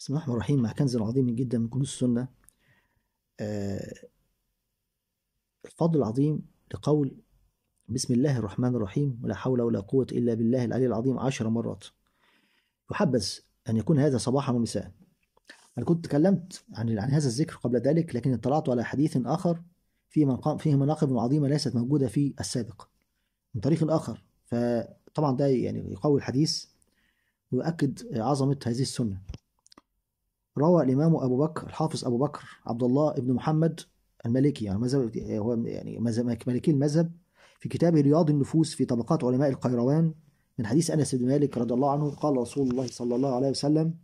بسم الله الرحمن الرحيم مع كنز عظيم جدا من كنوز السنة آه، الفضل العظيم لقول بسم الله الرحمن الرحيم ولا حول ولا قوة إلا بالله العلي العظيم عشر مرات يحبذ أن يكون هذا صباحا ومساء أنا كنت تكلمت عن عن هذا الذكر قبل ذلك لكن اطلعت على حديث آخر فيه من فيه مناقب عظيمة ليست موجودة في السابق من طريق آخر فطبعا ده يعني يقوي الحديث ويؤكد عظمة هذه السنة روى الإمام أبو بكر الحافظ أبو بكر عبد الله بن محمد المالكي يعني مذهب هو يعني مذهب مالكي المذهب في كتابه رياض النفوس في طبقات علماء القيروان من حديث أنس بن مالك رضي الله عنه قال رسول الله صلى الله عليه وسلم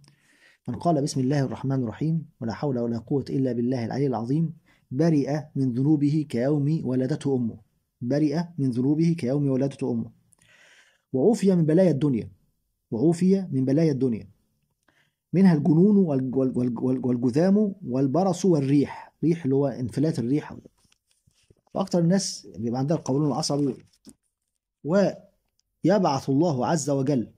من قال بسم الله الرحمن الرحيم ولا حول ولا قوة إلا بالله العلي العظيم برئ من ذنوبه كيوم ولدته أمه برئ من ذنوبه كيوم ولدته أمه وعوفي من بلايا الدنيا وعوفي من بلايا الدنيا منها الجنون والجذام والبرص والريح ريح اللي هو انفلات الريح فأكثر الناس بيبقى عندها القولون العصبي ويبعث الله عز وجل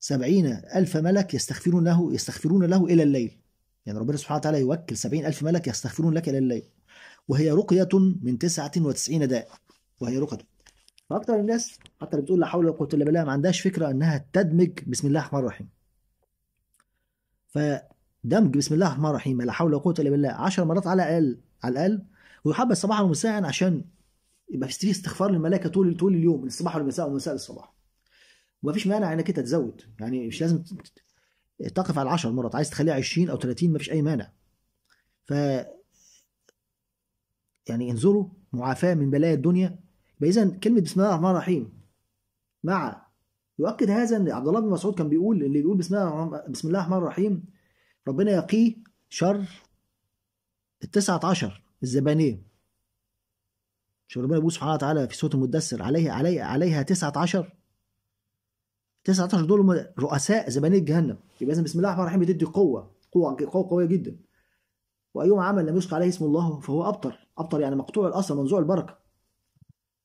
سبعين ألف ملك يستغفرون له يستغفرون له إلى الليل يعني ربنا سبحانه وتعالى يوكل سبعين ألف ملك يستغفرون لك إلى الليل وهي رقية من تسعة وتسعين داء وهي رقية فأكثر الناس حتى اللي بتقول لا حول ولا قوة إلا بالله ما عندهاش فكرة إنها تدمج بسم الله الرحمن الرحيم فدمج بسم الله الرحمن الرحيم لا حول ولا قوه الا بالله 10 مرات على الاقل على الاقل ويحبس صباحا ومساء عشان يبقى في استغفار للملائكه طول طول اليوم من الصباح والمساء والمساء للصباح ومفيش مانع انك انت تزود يعني مش لازم تقف على 10 مرات عايز تخليها 20 او 30 مفيش اي مانع ف يعني انظروا معافاه من بلايا الدنيا فاذا اذا كلمه بسم الله الرحمن الرحيم مع يؤكد هذا ان عبد الله بن مسعود كان بيقول اللي بيقول بسم الله بسم الله الرحمن الرحيم ربنا يقيه شر ال 19 الزبانية شوف ربنا بيقول سبحانه وتعالى في سورة المدثر عليها عليها عليها 19 19 دول رؤساء زبانية جهنم يبقى اذا بسم الله الرحمن الرحيم بتدي قوة قوة قوة قوية جدا وايوم عمل لم يشق عليه اسم الله فهو أبطر أبطر يعني مقطوع الأصل منزوع البركة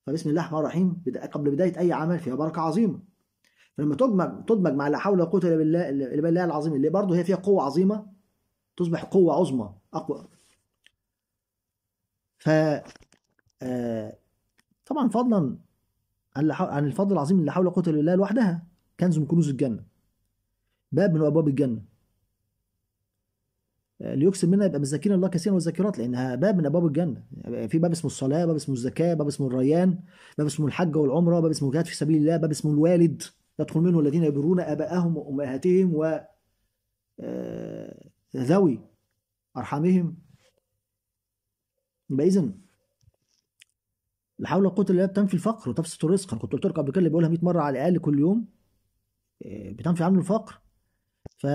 فبسم الله الرحمن الرحيم قبل بداية أي عمل فيها بركة عظيمة فلما تدمج تدمج مع لا حول ولا قوه الا بالله الا بالله العظيم اللي برضه هي فيها قوه عظيمه تصبح قوه عظمى اقوى ف آه، طبعا فضلا عن الفضل العظيم اللي لا حول ولا قوه الا بالله لوحدها كنز من كنوز الجنه باب من ابواب الجنه آه، ليكسب منها يبقى مذاكرين الله كثيرا والذاكرات لانها باب من ابواب الجنه في باب اسمه الصلاه باب اسمه الزكاه باب اسمه الريان باب اسمه الحج والعمره باب اسمه الجهاد في سبيل الله باب اسمه الوالد يدخل منه الذين يبرون أباءهم وأمهاتهم و آه، ذوي أرحامهم يبقى إذن لا حول ولا قوة إلا بالله بتنفي الفقر وتبسط الرزق أنا كنت قلت لك قبل كده اللي بيقولها 100 مرة على الأقل كل يوم آه، بتنفي عنه الفقر ف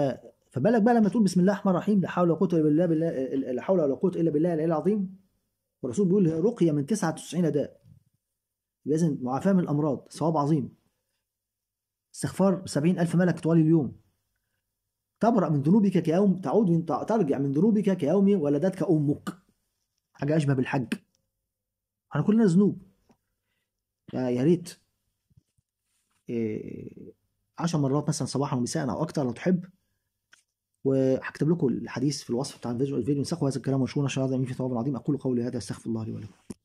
فبالك بقى لما تقول بسم الله الرحمن الرحيم لا حول ولا قوة إلا بالله بالله لا حول ولا قوة إلا بالله العلي العظيم والرسول بيقول رقية من 99 داء يبقى معافاة من الأمراض ثواب عظيم استغفار سبعين ألف ملك طوال اليوم تبرأ من ذنوبك كيوم تعود ترجع من ذنوبك كيوم ولدتك أمك حاجة أشبه بالحج احنا كلنا ذنوب يا ريت إيه عشر مرات مثلا صباحا ومساء أو أكتر لو تحب وهكتب لكم الحديث في الوصف بتاع الفيديو الفيديو انسخوا هذا الكلام وشكرا عشان هذا في ثواب عظيم أقول قولي هذا استغفر الله لي ولكم